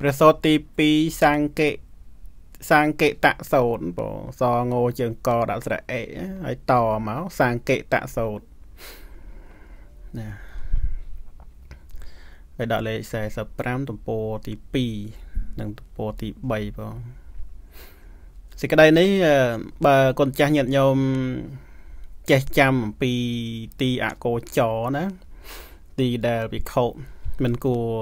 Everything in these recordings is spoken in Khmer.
ព្រះសូតទី2សង្កេសង្កេតសោតបងសងោជើងកដាក់ស្រៈអេហើយតមកសង្កេតសោតណាហើយដាក់លេខ45ទំព័រទី2និងទំព័រទី3បងសេចក្តីនេះបើកូនចាស់ញាតិញោមចេះចាំអំពីទីអកោចរណាទីដែលវិខោមិនគួរ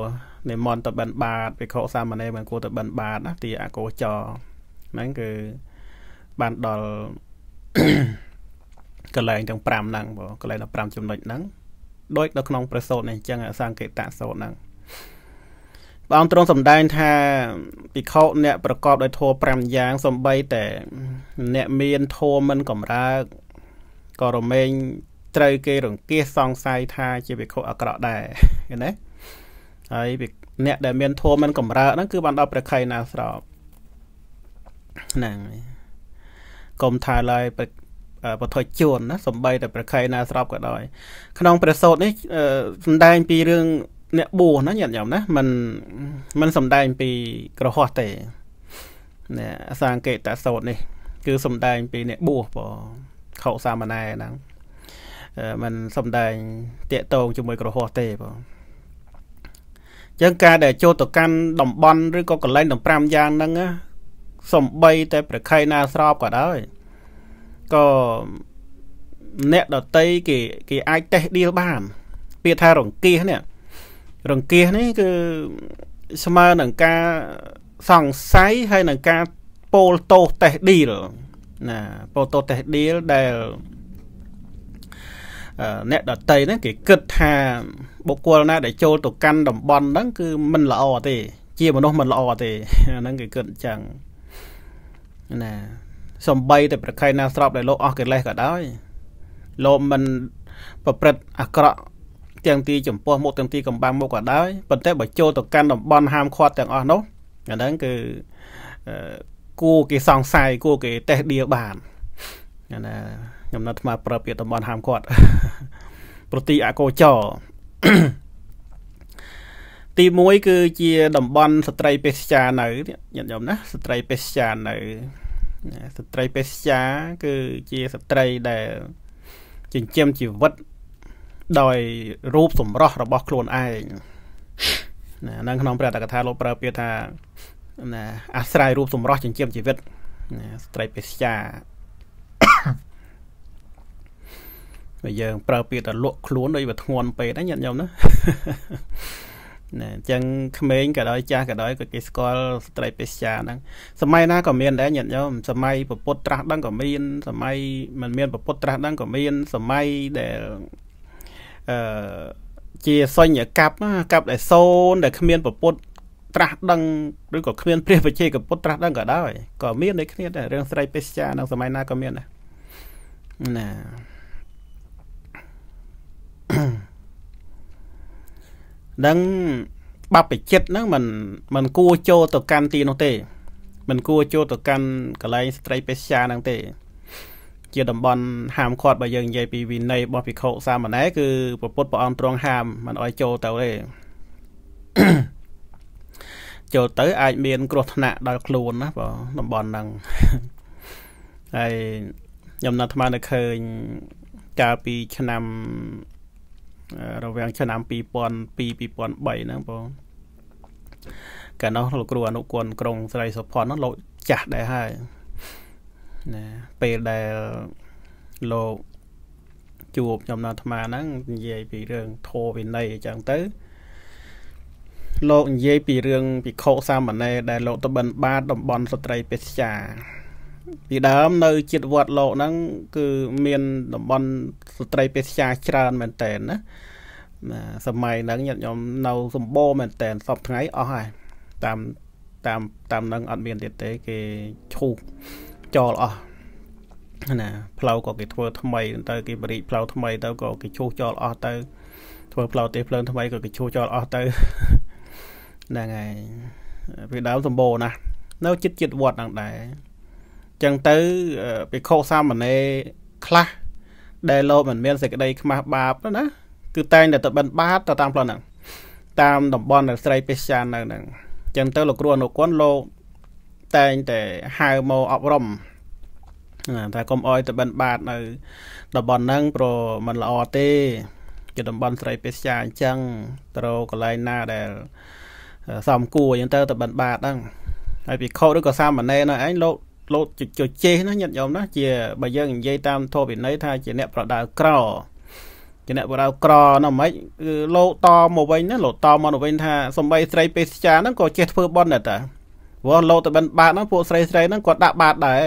និមន្តទៅបិណ្ឌបាតវិខុសាមណេរមិនគួរទៅបិណ្ឌបាតណាទីអកោចរហ្នឹងគឺបានដល់កន្លែងទាំង5ហ្នឹងបងកន្លែងទាំង5ចំណុចហ្នឹងដូចនៅក្នុង ប្រសូតនេះអញ្ចឹងសង្កេតៈសូតហ្នឹងព្រះអង្គទ្រង់សម្ដែងថាភិក្ខុអ្នកប្រកបដោយធម៌5យ៉ាងសំបីតែអ្នកមានធម៌មិនកំរើកក៏រមែងត្រូវគេរង្គៀសសង្ស័យថាជាភិក្ខុអាក្រក់ដែរឃើញទេហើយអ្នកដែលមានធម៌មិនកំរើហ្នឹងគឺបានដល់ព្រះខ័យណាស្របហ្នឹងហើយកុំថាឡើយពធជួនណាសំបីតែប្រខ័យណាស្របក៏ដោយ ក្នុងព្រះសូត្រនេះសំដែងពីរឿងអ្នកបួសណាញាតិញោមណាมันมันសំដែងពីក្រហោះទេណាអសង្កេតសូត្រនេះ គឺសំដែងពីអ្នកបួសបងខោសាមណែហ្នឹងมันសំដែងតេតងជាមួយក្រហោះទេបងចឹងការដែលចូលទៅកាន់តំបន់ឬក៏កន្លែងទាំង5យ៉ាងហ្នឹងសំបី តែប្រខៃណាស្របក៏ដោយក៏អ្នកដតីគេគេអាចតេះឌីលបាន ពាក្យថារង្គៀសនេះរង្គៀសនេះគឺស្មើនឹងការសង្ស័យហើយនឹងការពោលតោសតេះឌីលណាពោលតោសតេះឌីលដែលអ្នកដតីហ្នឹងគេគិតថាបុគ្គលណាដែលចូលទៅកាន់តំបន់ហ្នឹង គឺមិនល្អទេ ជាមនុស្សមិនល្អទេអាហ្នឹងគេគិតអញ្ចឹងណាសំបីតែប្រខែណាស្របដែលលោកអស់កិលេសក៏ដោយលោកមិនប្រព្រឹត្តអាក្រក់ទាំងទីចំពោះមុខទាំងទីកំបាំងមុខក៏ដោយប៉ុន្តែបើចូលទៅកាន់តំបន់ហាមឃាត់ទាំងអស់នោះអាហ្នឹងគឺគួរគេសង្ស័យគួរគេតេះដៀបានណាខ្ញុំនៅអាត្មាប្រាប់ពីតំបន់ហាមឃាត់ប្រតិអកោចរទី1គឺជាតំបន់ស្ត្រីពេទ្យចានៅញាតិញោមណា ស្ត្រីពេទ្យចានៅស្ត្រីពេទ្យចា គឺជាស្ត្រីដែលចិញ្ចឹមជីវិតដោយរូបសម្រស់របស់ខ្លួនឯងណានៅក្នុង ព្រះតកថាលោកប្រើពាក្យថាណាអាស្រ័យរូបសម្រស់ចិញ្ចឹមជីវិតណាស្ត្រីពេទ្យចាបើយើងប្រើពាក្យថាលក់ខ្លួនដូចវាធ្ងន់ពេកណាញាតិញោមណាណែអញ្ចឹងក្មេងក៏ដោយចាស់ក៏ដោយក៏គេស្គាល់ស្ត្រីពេទ្យាហ្នឹង សម័យណាក៏មានដែរញាតិញោមសម័យពពុទ្ធត្រាស់ដឹងក៏មាន សម័យមិនមានពពុទ្ធត្រាស់ដឹងក៏មានសម័យដែលអឺជាសញ្ញកັບកັບដែលសូនដែលគ្មានពពុទ្ធត្រាស់ដឹងឬក៏គ្មានព្រះវិជ័យកពុទ្ធត្រាស់ដឹងក៏ដោយក៏មានដូចគ្នាដែររឿងស្ត្រីពេទ្យានៅសម័យណាក៏មានដែរណាដឹងបបិចិត្តហ្នឹងมันมันគួរចូលទៅកាន់ទីនោះទេมันគួរចូលទៅកាន់កន្លែងស្ត្រីពេស្យាហ្នឹងទេ ជាតំបន់ ហាមឃាត់បើយើងនិយាយពីវិន័យរបស់ភិក្ខុសាមណេរគឺព្រះពុទ្ធព្រះអង្គទ្រង់ហាមមិនឲ្យចូលទៅទេចូលទៅ អាចមានគ្រោះថ្នាក់ដល់ខ្លួនណាបងតំបន់ហ្នឹងហើយខ្ញុំនៅអាត្មានៅឃើញកាលពីឆ្នាំរវាងឆ្នាំ2002 2003ហ្នឹងបងកាលនោះលោកគ្រូអនុគុណក្រុងស្រីសុផុនហ្នឹងលោកចាស់ដែរហើយណាពេលដែលលោកជួបខ្ញុំនៅអាត្មាហ្នឹងនិយាយពីរឿងធម៌វិន័យអញ្ចឹងទៅលោកនិយាយពីរឿងភិក្ខុសាមណេរដែលលោកតបិនបាទតំបន់ស្ត្រីពេទ្យាពីដើមនៅជាតិវត្តលោកហ្នឹងគឺមានតំបន់ស្ត្រីពេទ្យាច្រើនមែនតើណាសម័យហ្នឹងញាតិញោមនៅសម្បូរមែនតើសពថ្ងៃអស់ហើយ តាមតាមតាមនឹងអត់មានទៀតទេ គេឈូកចោលអស់ណាផ្លូវក៏គេធ្វើថ្មីទៅគេបរិយផ្លូវថ្មីទៅក៏គេឈូសចោលអស់ទៅ ធ្វើផ្លូវទេភ្លើងថ្មីក៏គេឈូសចោលអស់ទៅហ្នឹងហើយពីដើមសម្បូរណាស់នៅចិត្តចិត្តវត្តហ្នឹងដែរចឹងទៅពិខុសាមណេរខ្លះ ដែលលោកមិនមានសេចក្តីខ្មាស់បាបណាគឺតែងតែទៅបិណ្ឌបាតទៅតាមផ្លូវហ្នឹងតាមតំបន់ដែលស្រីពេស្យាននៅហ្នឹងចឹងទៅលោកគ្រូអនុគន្ធលោកតែងតែហៅមកអប់រំតែកុំអោយទៅបិណ្ឌបាតនៅតំបន់ហ្នឹងព្រោះมันល្អទេជាតំបន់ស្រីពេស្យាអញ្ចឹងត្រូវកន្លែងណាដែលសំគួរអញ្ចឹងទៅទៅបិណ្ឌបាតហ្នឹងហើយពិខុឬក៏សាមណេរនៅឯងលោកលោតជជេសណាញាតិញោមណាជាបើយើងនិយាយតាមធម៌វិន័យថា ជាអ្នកប្រដៅក្រជាអ្នកប្រដៅក្រណាមិនគឺលោតមកវិញណាលោតមកវិញថាសំបីស្រីពេស្យាហ្នឹងក៏ចេះធ្វើបន់ដែរតាព្រោះលោតតែបិណ្ឌបាតហ្នឹងពួកស្រីស្រីហ្នឹងគាត់ដាក់បាតដែរ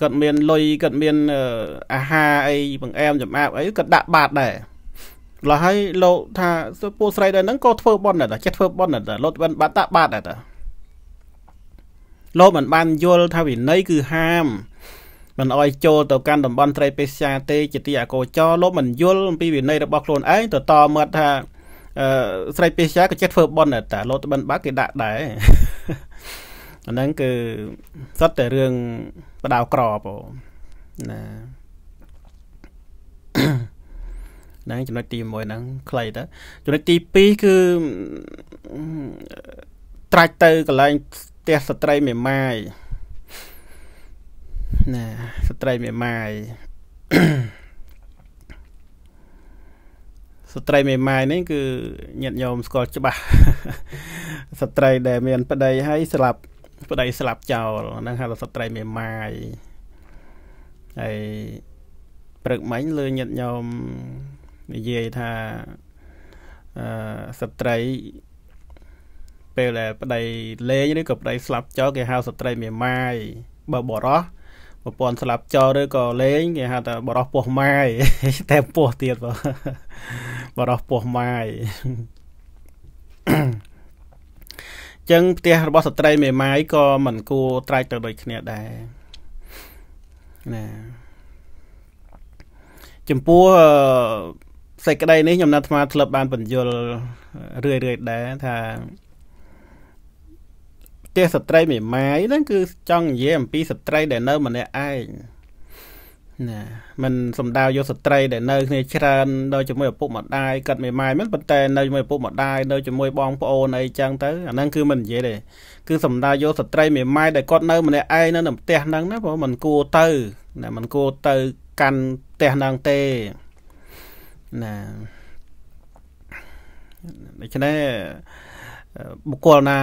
គាត់មានលុយគាត់មានអាហារអីបង្អែមចំអាបអីគាត់ដាក់បាតដែរលោះហើយលោកថាពួកស្រីដែរហ្នឹងក៏ធ្វើបន់ដែរតាចេះធ្វើបន់ដែរតាលោតបិណ្ឌបាតដាក់បាតដែរតាលោកមិនបានយល់ថាវិន័យគឺហាមមិនអោយចូលទៅកាន់តំបន់ត្រីពេស្យាទេជាទីអកោចរលោកមិនយល់អំពីវិន័យរបស់ខ្លួនឯងទៅតមាត់ថាអឺស្រីពេស្យាក៏ចេះធ្វើប៉ុនដែរតាលោកតបិនបាក់គេដាក់ដែរអាហ្នឹងគឺសុទ្ធតែរឿងបដៅក្របណាហ្នឹងចំណុចទី1ហ្នឹងខ្លីទៅចំណុចទី2គឺត្រាច់ទៅកន្លែងផ្ទះស្ត្រីមេម៉ាយណាស្ត្រីមេម៉ាយស្ត្រីមេម៉ាយនេះ គឺញាតិញោមស្គាល់ច្បាស់ស្ត្រីដែលមានប្តីហើយស្លាប់ប្តីស្លាប់ចោលហ្នឹងហៅថាស្ត្រីមេម៉ាយហើយព្រឹកមិញលើញាតិញោមនិយាយថាអឺស្ត្រីពេលដែលប្តីលេងឬក៏ប្តីស្លាប់ចោលគេហៅស្ត្រីមេម៉ាយបើបរោះប្រព័ន្ធស្លាប់ចោលឬក៏លេងគេហៅថាបរោះពោះម៉ាយតែពោះទៀតបើបរោះពោះម៉ាយចឹងផ្ទះរបស់ស្ត្រីមេម៉ាយក៏មិនគួរត្រែកទៅដូចគ្នាដែរណាចំពោះសេចក្តីនេះខ្ញុំណាត់អាត្មាធ្លាប់បានបញ្យលរឿយរឿយដែរថាផ្ទះស្ត្រីមេម៉ាយហ្នឹងគឺចង់និយាយអំពីស្ត្រីដែលនៅម្នាក់ឯងណាมันសំដៅយកស្ត្រីដែលនៅគ្នា ច្រើននៅជាមួយឪពុកម្ដាយកាត់មេម៉ាយមិនប៉ុន្តែនៅជាមួយឪពុកម្ដាយនៅជាមួយបងប្អូនអីចឹងទៅអាហ្នឹងគឺមិននិយាយទេគឺសំដៅយកស្ត្រីមេម៉ាយដែលគាត់នៅម្នាក់ឯងនៅក្នុងផ្ទះហ្នឹងណាព្រោះมันគួរទៅណាมันគួរទៅ កាន់ផ្ទះហ្នឹងទេណាដូច្នេះបុគ្គលណា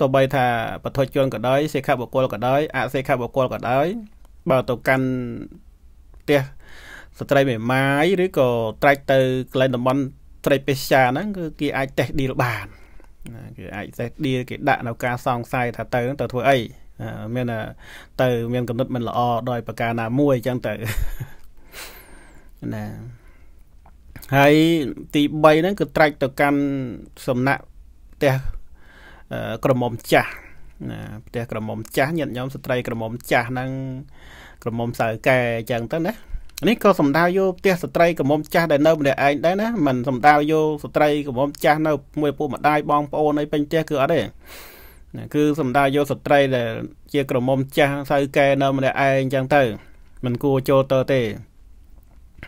ទោះបីថាបទុជជនក៏ដោយសេខបុគ្គលក៏ដោយអសេខបុគ្គលក៏ដោយ បើទៅកាន់ផ្ទះស្ត្រីមេម៉ាយឬក៏ត្រាច់ទៅកន្លែងតំបន់ត្រីពេស្យាហ្នឹងគឺគេអាចតេះឌីលបានណាគេអាចតេះឌីលគេដាក់នៅការសង្ស័យថាទៅ ទៅធ្វើអីមានទៅ មានកំណត់មិនល្អដោយប្រការណាមួយអញ្ចឹងទៅណាហើយទី3ហ្នឹងគឺត្រាច់ទៅកាន់សំណាក់ផ្ទះក្រមុំចាស់ណាផ្ទះក្រមុំចាស់ញាតិញោមស្ត្រីក្រមុំចាស់ហ្នឹងក្រមុំសៅកែអញ្ចឹងទៅណានេះក៏សំដៅយកផ្ទះស្ត្រី ក្រមុំចាស់ដែលនៅម្នាក់ឯងដែរណាមិនសំដៅយកស្ត្រីក្រមុំចាស់នៅមួយពួកម្ដាយបងប្អូនអីពេញផ្ទះគឺអត់ទេណាគឺសំដៅយកស្ត្រីដែលជាក្រមុំចាស់សៅកែនៅម្នាក់ឯងអញ្ចឹងទៅមិនគួរចូលទៅទេ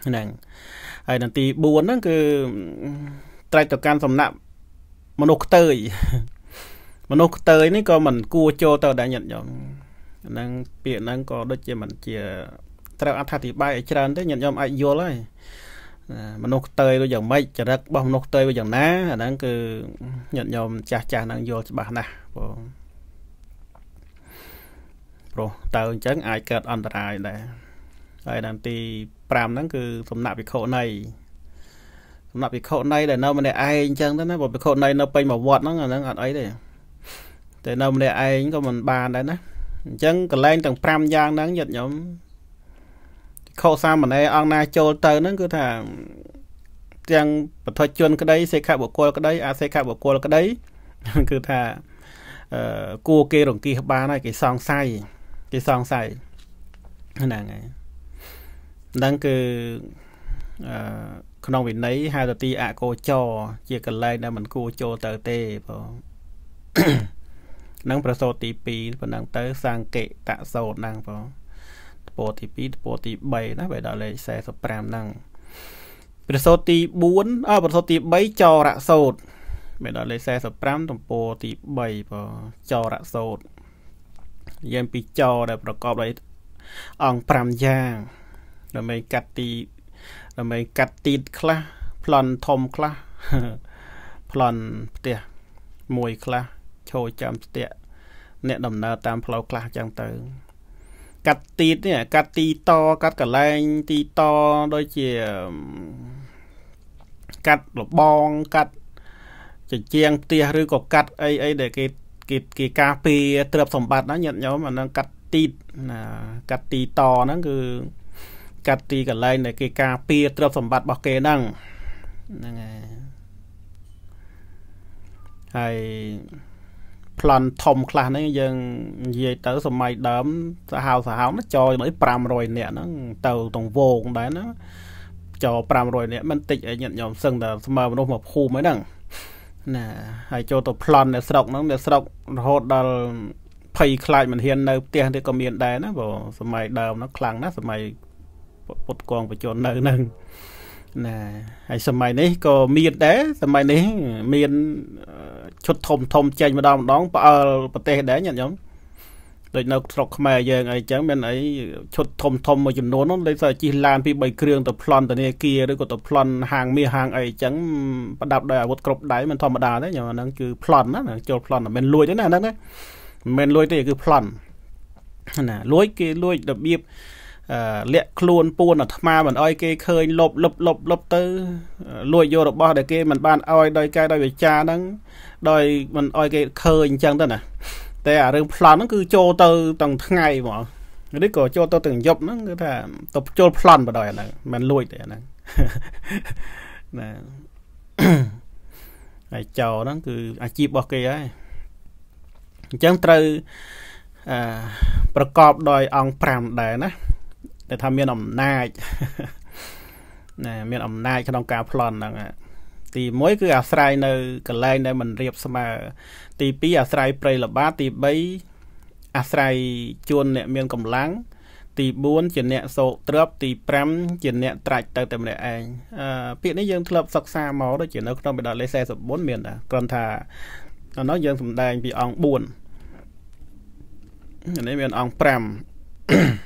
ហ្នឹងហើយនៅទី4ហ្នឹងគឺត្រេកទៅកាន់សំណាក់មនុស្សខ្ទើយមនុស្សខ្ទើយនេះក៏មិនគួរចូលទៅដែរញាតិញោមហ្នឹងពាក្យហ្នឹងក៏ដូចជាមិនជាត្រូវអត្ថាធិប្បាយឲ្យច្រើនទេញាតិញោមអាចយល់ហើយមនុស្សខ្ទើយដូចយ៉ាងម៉េចចរិតរបស់មនុស្សខ្ទើយវាយ៉ាងណា អាហ្នឹងគឺញាតិញោមចាស់ចាស់ហ្នឹងយល់ច្បាស់ណាស់បងព្រោះតើអញ្ចឹងអាចកើតអន្តរាយដែរហើយដល់ទី5ហ្នឹងគឺសំណាក់វិខុនៃសម្រាប់ភិក្ខុណីដែលនៅម្នាក់ឯងអញ្ចឹងទៅណាបើភិក្ខុណីនៅពេញមួយវត្តហ្នឹងអាហ្នឹងអត់អីទេតែនៅម្នាក់ឯងក៏មិនបាន ដែរណាអញ្ចឹងកលែងទាំង5យ៉ាងហ្នឹងញាតិញោមភិក្ខុសាមណេរអង្គណា ចូលទៅហ្នឹងគឺថាទាំងបធជន ក្តីសេខបុគ្គលក្តីអសេខបុគ្គលក្តីគឺថាអឺគួគេរង្គៀសបានហើយគេសង្ស័យគេសង្ស័យហ្នឹងហើយហ្នឹងគឺអឺក្នុងវិន័យហៅទៅទីអកោចរជាកន្លែងដែលមិនគួរចូលទៅទេបងនឹងប្រសូតទី2ប៉ុណ្ណឹងទៅសង្កេតសោតហ្នឹងបងតពទី2តពទី3ណាបែរដល់លេខ45ហ្នឹងប្រសូតទី4អប្រសូតទី3ចរៈសោតបែរដល់លេខ45តំពោទី3បងចរៈសោតយើងពីចរដែលប្រកបដោយអង្គ5យ៉ាងដើម្បីកាត់ទីដើម្បីកាត់ទីតខ្លះប្លន់ធំខ្លះប្លន់ផ្ទះមួយ ខ្លះឈរចាំស្ទាក់អ្នកដំណើរតាមផ្លូវខ្លះចឹងទៅកាត់ទីតនេះកាត់ទីតកាត់កលែងទីតដូចជាកាត់លបងកាត់ជាជាងផ្ទះឬក៏កាត់អីអីដែលគេគេគេការពារទ្រព្យសម្បត្តិណាញាតិញោមអានឹងកាត់ទីតណាកាត់ទីតហ្នឹងគឺកាត់ទីកន្លែងដែលគេការពារទ្រព្យសម្បត្តិរបស់គេហ្នឹងហ្នឹងហើយហើយប្លន់ធំខ្លះហ្នឹងយើងនិយាយទៅសម័យដើមសាហាវសាហាវចោជាមួយ500នាក់ហ្នឹងទៅទងវងដែរហ្នឹងចោ500នាក់មិនតិចអីញាតិញោមសឹងតែស្មើមនុស្សមកភូមិហ្នឹងណាហើយចូលទៅប្លន់នៅស្រុកហ្នឹងនៅស្រុករហូតដល់ភ័យខ្លាចមិនហ៊ាននៅផ្ទះទេក៏មានដែរណាព្រោះសម័យដើមហ្នឹងខ្លាំងណាស់សម័យពុតកងបញ្ជននៅនឹងណាហើយសម័យនេះក៏មានដែរសម័យនេះ មានឈុតធំធំចេញម្ដងម្ដងផ្អើលប្រទេសដែរញាតិញោមដូច នៅស្រុកខ្មែរយើងអីចឹងមានអីឈុតធំធំមួយចំនួននោះដូចថាជិះឡានពី3គ្រឿងទៅប្លន់ធនាគារឬក៏ទៅប្លន់ហាងមាសហាងអីចឹងប្រដាប់ដោយអាវុធគ្រប់ដៃមិនធម្មតាទេញោមហ្នឹងគឺប្លន់ណាចូលប្លន់មិនមែនលួចទេណាហ្នឹងណាមិនមែនលួចទេគឺប្លន់ណាលួចគេលួចរបៀបលាក់ខ្លួនពួនអាត្មាមិនអោយគេឃើញលបលបលបលបទៅ លួចយករបស់ដែលគេមិនបានអោយដោយកែដោយវិចារហ្នឹងដោយមិនអោយគេឃើញអញ្ចឹងទៅណាតែអារឿងប្លន់ហ្នឹងគឺចូលទៅទាំងថ្ងៃហ្មងនេះក៏ចូលទៅទាំងយប់ហ្នឹងគឺថាទៅចូលប្លន់បដ ாய் ហ្នឹងមិនលួចទេអាហ្នឹងណាហើយចោហ្នឹង គឺអាជីពរបស់គេហើយអញ្ចឹងត្រូវអឺប្រកបដោយអង្គ5ដែរណាតែថាមាន អំណាចណាមាន អំណាចក្នុងការប្លន់ហ្នឹងទី1គឺអាស្រ័យនៅកន្លែងដែលมันរៀបស្មើទី2អាស្រ័យប្រៃល្បាតទី3អាស្រ័យជួនអ្នកមានកម្លាំងទី4ជាអ្នកសោកទ្រពទី5ជាអ្នកត្រាច់ទៅតែម្នាក់ឯងអឺពាក្យនេះយើងធ្លាប់សិក្សាមកដូចជានៅក្នុងបេដលេ44មានដែរគ្រាន់ថានៅនោះយើងសំដែង ពីអង្គ4នេះមានអង្គ5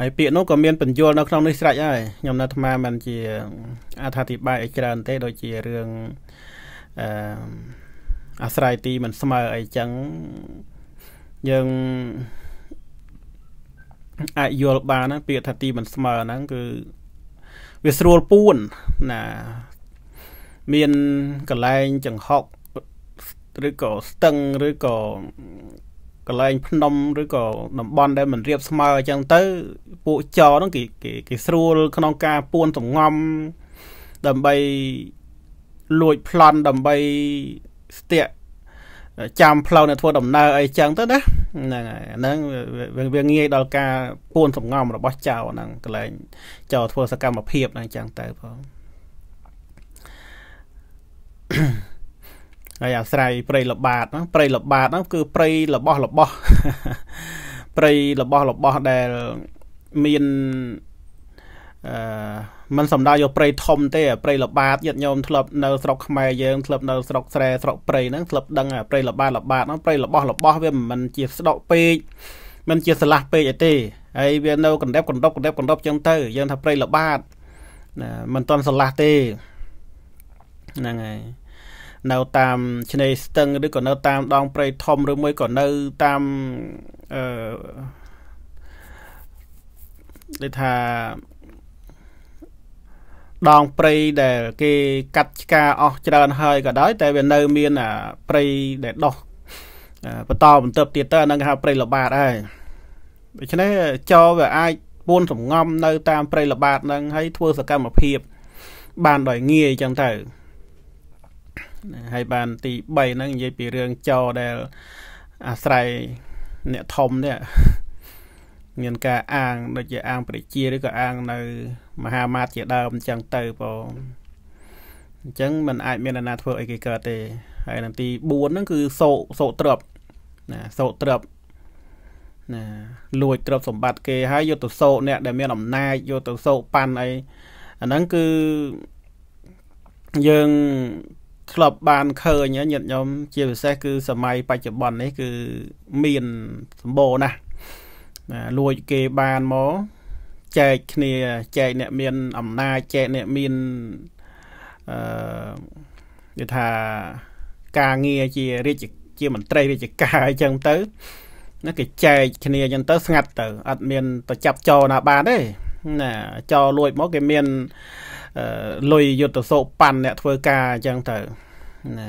ហើយពាក្យនោះក៏មានបញ្យលនៅក្នុងនេះស្រេចហើយខ្ញុំនៅអាត្មាមិនជាអត្ថាធិប្បាយឲ្យច្រើនទេ ដូចជារឿងអឺអាស្រ័យទីមិន ស្មើអីចឹងយើងអាចយល់បានណាពាក្យថាទីមិនស្មើហ្នឹងគឺវាស្រួលពួនណា មាន កលែង ចង្ហុកឬក៏ស្ទឹងឬក៏កន្លែងភ្នំឬក៏តំបន់ដែលមិនរៀបស្មើអញ្ចឹងទៅ ពួកចរហ្នឹងគេគេគេស្រួលក្នុងការពួនសំងំដើម្បីលួចប្លន់ដើម្បីស្ទាក់ចាំ ផ្លូវអ្នកធ្វើដំណើរអីចឹងទៅណាហ្នឹងហើយហ្នឹងវាងាយដល់ការ ពួនសំងំរបស់ចៅហ្នឹងកន្លែងចៅធ្វើសកម្មភាពហ្នឹងចឹងទៅផង Yeah. ហើយអាស្រ័យព្រៃល្បាតហ្នឹងព្រៃល្បាតហ្នឹងគឺព្រៃរបស់របស់ព្រៃរបស់របស់ដែល មានអឺมันសំដៅយកព្រៃធំទេព្រៃល្បាតញាតិញោមធ្លាប់នៅស្រុកខ្មែរយើងធ្លាប់នៅស្រុកស្រែស្រុកព្រៃហ្នឹងធ្លាប់ដឹងព្រៃល្បាតល្បាតហ្នឹងព្រៃរបស់របស់វាមិនជាស្ដកពេកមិនជាស្លាស់ពេកអីទេហើយវានៅកណ្ដេបកណ្ដប់កណ្ដេបកណ្ដប់ចឹងទៅយើងថាព្រៃល្បាតមិនតន់ស្លាស់ទេហ្នឹងហើយនៅតាមឆ្នេរស្ទឹងឬក៏នៅតាមដងព្រៃធំឬមួយក៏នៅតាមអឺដូចថាដងព្រៃដែលគេកាត់ឆ្ការអស់ច្រើនហើយក៏ដោយ តែវានៅ មានអាព្រៃដែលដោះបន្តបន្តទៀតទៅហ្នឹងគេហៅព្រៃល្បាតហើយដូច្នេះចោវាអាចពួនសំងំ នៅ តាមព្រៃល្បាតហ្នឹងហើយធ្វើសកម្មភាពបាន ដោយងាយអញ្ចឹងទៅហើយបានទី3ហ្នឹងនិយាយពីរឿងចោដែលអាស្រ័យអ្នកធំនេះមានការអាង ដូចជាអាងព្រះជាឬក៏អាង នៅ មហាមាត្រជាដើមអញ្ចឹងទៅបងអញ្ចឹងมันអាចមានអ្នកណា ធ្វើអីគេកើតទេហើយនៅទី4ហ្នឹងគឺសោសោទ្រពណាសោទ្រពណាលួចទ្រពសម្បត្តិគេហើយយកទៅសោអ្នក ដែលមានអំណាចយកទៅសោប៉ាន់អីអាហ្នឹងគឺយើងធ្លាប់បានឃើញញាតិញោមជាពិសេសគឺសម័យបច្ចុប្បន្ននេះគឺមានសម្បូរណាស់ណាលួចគេបានមកចែកគ្នាចែកអ្នក មាន អំណាចចែកអ្នក មានអឺនិយាយថាការងារ ជា រាជជាមន្ត្រីរាជការអញ្ចឹងទៅណាគេចែកគ្នាអញ្ចឹងទៅស្ងាត់ទៅ អត់មានប្រចាប់ចោណាបានទេណាចោលួចមកគេមានអឺលុយយុទ្ធសោប៉ាន់អ្នក ធ្វើការអញ្ចឹងទៅណា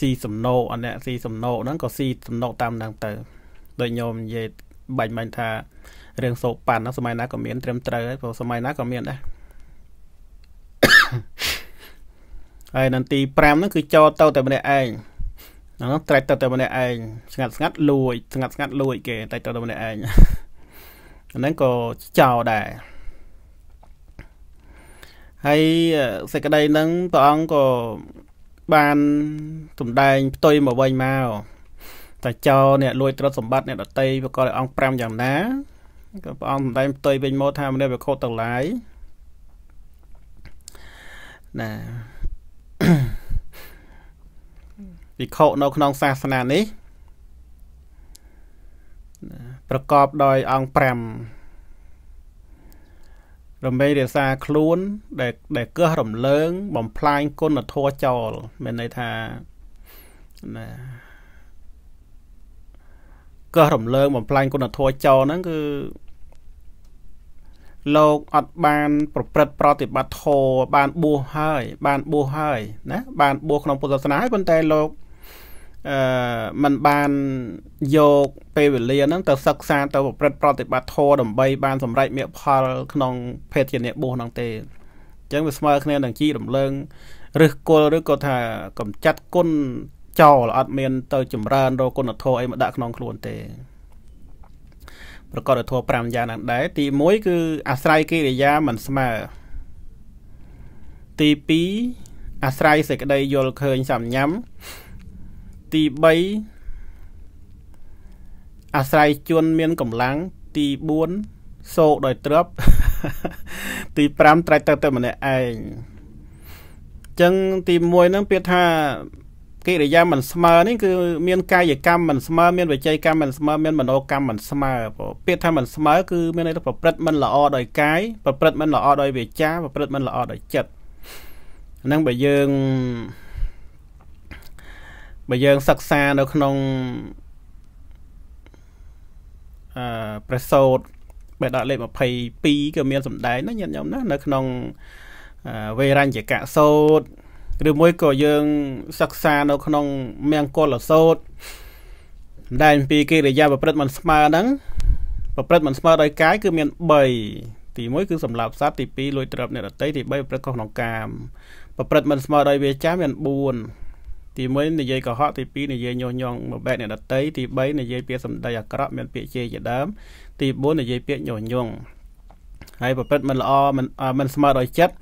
ស៊ីសំណោអអ្នកស៊ីសំណោហ្នឹងក៏ស៊ីសំណោតាមហ្នឹងទៅដូចញោមនិយាយបាញ់បាញ់ថារឿងសោប៉ាន់ហ្នឹងសម័យណាក៏មានត្រឹមត្រូវហើយព្រោះសម័យណាក៏មានដែរហើយនៅទី5ហ្នឹងគឺចោតទៅតែម្នាក់ឯងហ្នឹងត្រេកទៅតែម្នាក់ឯងស្ងាត់ស្ងាត់លួចស្ងាត់ស្ងាត់លួចគេតែទៅតែម្នាក់ឯងហ្នឹងក៏ចោដែរហើយសេចក្តីហ្នឹងព្រះអង្គក៏បានសំដែងផ្ទុយមកវិញមកតែចោអ្នកលួចទ្រព្យសម្បត្តិអ្នកដតីប្រកបដោយអង្គ5យ៉ាងណាក៏ព្រះអង្គសំដែងផ្ទុយវិញមកថាមនុស្សវាខុសទាំងឡាយណាវិខុនៅក្នុងសាសនានេះ ប្រកបដោយអង្គ5រំលែងរាសាខ្លួនដែលដែលកឹះរំលើង បំផ្លាញគុណធម៌ចោល មានន័យថាណាកឹះរំលើងបំផ្លាញគុណធម៌ចោលហ្នឹងគឺលោកអត់បាន ប្រព្រឹត្តប្រតិបត្តិធម៌បានបួសហើយ បានបួសហើយណាបានបួសក្នុងពុទ្ធសាសនាហើយប៉ុន្តែលោកអឺมันបានយកពេលវេលាហ្នឹងទៅសិក្សាទៅប្រព្រឹត្តប្រតិបត្តិធម៌ដើម្បីបានសម្រេចមគ្គផលក្នុង ភេទជាអ្នកបុស្សហ្នឹងទេអញ្ចឹងវាស្មើ គ្នានឹងជីរំលើងឫសគល់ឬក៏ថា កំចាត់គុណចោលអត់មាន ទៅ ចម្រើនរកគុណធម៌អីមកដាក់ក្នុងខ្លួនទេប្រកបធម៌5យ៉ាងហ្នឹងដែរទី1គឺ អាស្រ័យកិរិយាមិនស្មើទី2អាស្រ័យសេចក្តី យល់ឃើញសំញាំទី3អាស្រ័យជនមានកម្លាំង ទី4សោកដោយទ្រពទី5ត្រាច់ទៅតែម្នាក់ឯងចឹងទី1ហ្នឹងពាក្យថាកិរិយាមិនស្មើនេះគឺមានកាយកម្មមិនស្មើមានវិច័យកម្មមិនស្មើមានមโนកម្មមិនស្មើពាក្យថាមិនស្មើគឺមានន័យថាប្រព្រឹត្តមិនល្អដោយកាយប្រព្រឹត្តមិនល្អដោយវាចាប្រព្រឹត្តមិនល្អដោយចិត្តហ្នឹងបើយើងបើយើងសិក្សានៅ ក្នុងអឺប្រសូតបេដកលេខ22ក៏មានសម្ដែងណាញាតិញោមណានៅក្នុងវេរញ្ញកៈសូតឬមួយក៏យើង សិក្សានៅ ក្នុងមង្គលសូតសម្ដែងពីកិរិយាប្រព្រឹត្តមិនស្មើហ្នឹងប្រព្រឹត្តមិនស្មើដោយកាយគឺមាន3ទី1គឺសម្លាប់សត្វទី2លួចទ្រព្យអ្នកដទៃទី3ប្រព្រឹត្តខុសក្នុងកាមប្រព្រឹត្តមិនស្មើដោយវាចា មាន4ទី1និយាយកុហកទី2និយាយញុះញង់មកបែកអ្នកដតីទី3និយាយពាក្យសម្ដីអាក្រក់មានពាក្យជេរជាដើមទី4និយាយពាក្យញុះញង់ហើយប្រព្រឹត្តមិនល្អមិនមិនស្មើដោយចិត្ត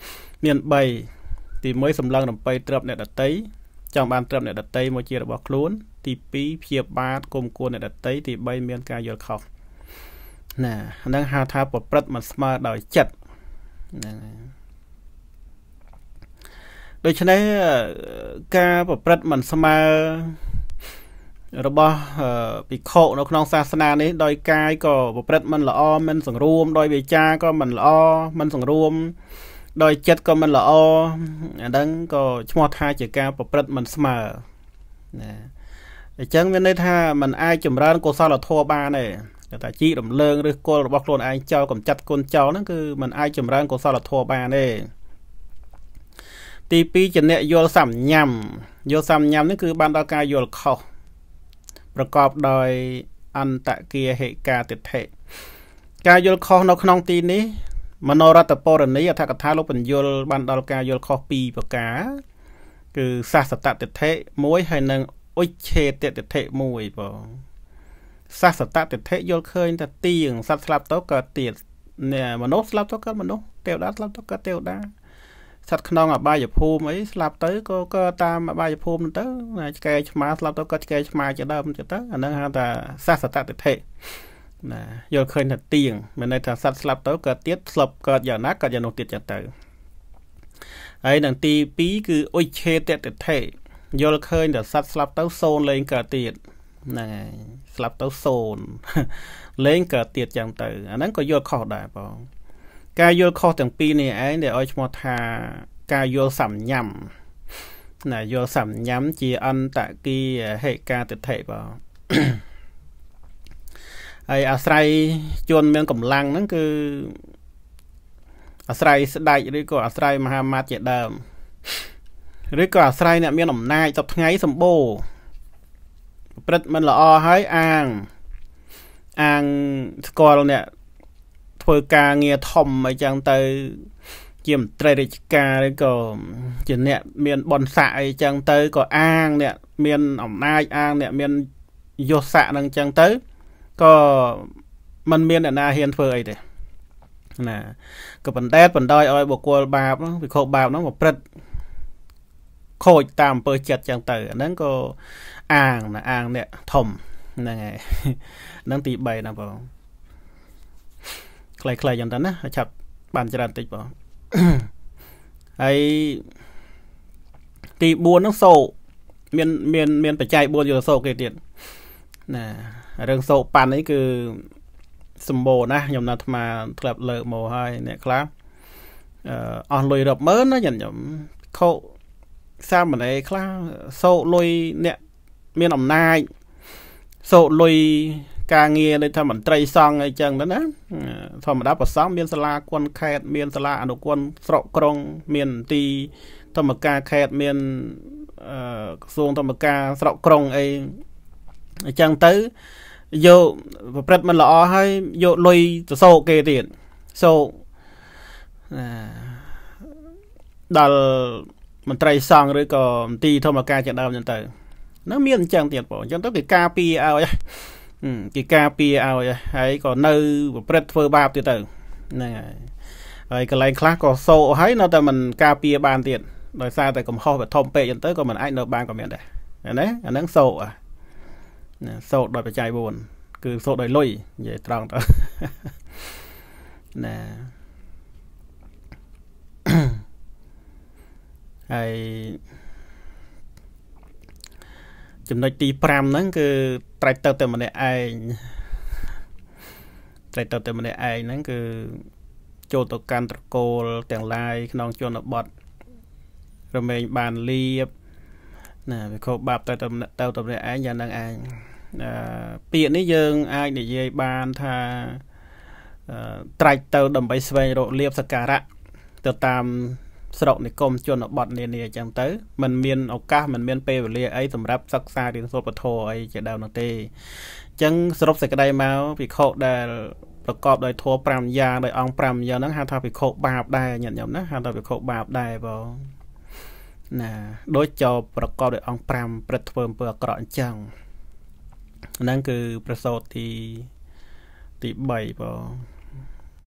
មាន3ទី1សម្លឹងរំពៃទ្រពអ្នកដតីចង់បានទ្រពអ្នកដតីមកជារបស់ខ្លួនទី2ព្យាបាទគុំគួនអ្នកដតីទី3មានការយល់ខុសណាហ្នឹងហៅថាប្រព្រឹត្តមិនស្មើដោយចិត្តហ្នឹងហើយដូច្នេះការប្រព្រឹត្តមិនស្មើ របស់ភិក្ខុនៅក្នុងសាសនានេះដោយកាយក៏ប្រព្រឹត្តមិនល្អ មិនសង្រួមដោយវាចាក៏មិនល្អមិន សង្រួមដោយចិត្តក៏មិនល្អអាហ្នឹងក៏ឈ្មោះថាជាការប្រព្រឹត្តមិនស្មើណាអញ្ចឹងមានន័យថាมันអាចចម្រើនកុសលធម៌បានទេគេថាជីករំលើងឬគល់របស់ខ្លួនឯងចោលកំចាត់គុណចោលហ្នឹងគឺมันអាចចម្រើនកុសលធម៌បានទេទី2ជាអ្នកយល់សំញ៉ាំយល់សំញ៉ាំនេះគឺបានដល់ការយល់ខុសប្រកបដោយអន្តគាហេកាទិដ្ឋិការយល់ខុសនៅក្នុង ទីនេះមនោរដ្ឋពរណីអធកថាលោកបញ្យលបានដល់ការយល់ខុសពីរប្រការ គឺសាសតតិដ្ឋិមួយ ហើយនិងអុច្ឆេតតិដ្ឋិមួយបងសាសតតិដ្ឋិយល់ឃើញថាទៀងសត្វស្លាប់ទៅកើតទៀតមនុស្សស្លាប់ទៅកើតមនុស្សទេវតាស្លាប់ទៅកើតទេវតាស្ថិតក្នុងអបាយភូមិអីស្លាប់ទៅក៏ក៏តាមអបាយភូមិទៅណាឆ្កែឆ្មាស្លាប់ទៅក៏ឆ្កែឆ្មាជាដើមទៀតទៅអាហ្នឹងហៅថាសាសតតិថិណាយល់ឃើញថាទៀងមានន័យថាសត្វស្លាប់ទៅក៏ទៀតស្លាប់កើតយ៉ាងណាកើតយ៉ាងនោះទៀតចឹងទៅហើយនឹងទី2គឺអុឆេតតិថិយល់ឃើញថាសត្វស្លាប់ទៅសូន្យលេងកើតទៀតហ្នឹងហើយស្លាប់ទៅសូន្យលេងកើតទៀតចឹងទៅអាហ្នឹងក៏យល់ខុសដែរបងការយល់ខុសទាំងពីរនេះឯងដែលឲ្យឈ្មោះថាការយល់សំញាំណាយល់សំញាំជា អន្តគីហេកាទិដ្ឋិបងហើយអាស្រ័យជួនមានកម្លាំងហ្នឹងគឺអាស្រ័យស្ដេចឬក៏អាស្រ័យមហាម៉ាត់ជាដើមឬក៏អាស្រ័យអ្នកមានអំណាចតបថ្ងៃសម្បូរប្រព្រឹត្តមិនល្អហើយអាងអាងស្គាល់អ្នកធ្វើការងារធំអីចឹងទៅ ជាមន្ត្រីរាជការឬក៏ជាអ្នក មានបនស័កអីចឹងទៅក៏អាងអ្នកមានអំណាចអាងអ្នកមានយសស័កនឹងចឹងទៅក៏มันមានអ្នកណាហ៊ានធ្វើអីទេណាក៏បណ្ដេតបណ្ដោយឲ្យបុគ្គលបាបវិខោបាបហ្នឹងប្រព្រឹត្តខូចតាមអំពើចិត្តចឹងទៅអាហ្នឹងក៏អាងណាអាងអ្នកធំហ្នឹងហើយហ្នឹងទី3ណាបងខ្លីៗអញ្ចឹងទៅណាឆាប់បានច្រើនតិចបងហើយទី4ហ្នឹងសោមានមាន មានបច្ច័យ4យកសោគេទៀតណារឿងសោប៉ាន់នេះគឺសម្បូរណាស់ខ្ញុំនៅអាត្មាធ្លាប់លើកមកហើយ អ្នកខ្លះអស់លុយរាប់ម៉ឺនណាខ្ញុំខោសាមណេរខ្លះសោលុយអ្នក មានអំណាចសោលុយការងារដូចថាមន្ត្រីសង្ឃអីចឹងទៅណាធម្មតាប្រសងមានសាលាគុណខេត្តមានសាលាអនុគុណស្រុកក្រុងមានទីធម្មការខេត្តមានក្រសួងធម្មការស្រុកក្រុងអីអញ្ចឹងទៅយកប្រព្រឹត្តមិនល្អហើយយកលុយទៅសោកគេទៀតសោកដល់មន្ត្រីសង្ឃឬក៏មន្ទីរធម្មការជាដើមអញ្ចឹងទៅនឹងមានអញ្ចឹងទៀតបងអញ្ចឹងទៅគេការពារឲ្យគេការពារឲ្យហើយក៏នៅ ប្រព្រឹត្តធ្វើ បាបទៀតទៅហ្នឹងហើយហើយកន្លែងខ្លះក៏សោកហើយនៅតែមិនការពារបានទៀតដោយសារតែកំហុសវាធំពេកអញ្ចឹងទៅក៏មិនអាចនៅបានក៏មានដែរណាអាហ្នឹងសោកណាសោកដោយបច្ច័យ4គឺសោកដោយលុយនិយាយ ត្រង់ទៅណាហើយចំណុចទី5ហ្នឹងគឺត្រេកទៅតែម្នាក់ឯងត្រេកទៅតែម្នាក់ឯងហ្នឹងគឺចូលទៅកាន់ត្រកូលទាំងឡាយក្នុងជនបទរមែងបានលៀបណាវាខុសបាបទៅទៅទៅតម្នាក់ឯងយ៉ាងហ្នឹងឯងពាក្យនេះយើងអាចនិយាយបានថាត្រេកទៅដើម្បីស្វែងរកលៀបសក្ការៈទៅតាមស្រុកនិគមជនបទនានាអញ្ចឹងទៅมันមានឱកាសมันមានពេលវេលាអីសម្រាប់សិក្សារៀនសូត្រពធអីជាដើមនោះទេអញ្ចឹងសរុបសេចក្តីមកភិក្ខុដែលប្រកបដោយធម៌5យ៉ាងដោយអង្គ5យ៉ាងហ្នឹងហៅថាភិក្ខុបាបដែរញាតិញោមណាហៅថាភិក្ខុបាបដែរបងណាដូចចោប្រកបដោយអង្គ5ព្រឹត្តធ្វើអំពើអាក្រក់អញ្ចឹងហ្នឹងគឺប្រសោតទីទី3បង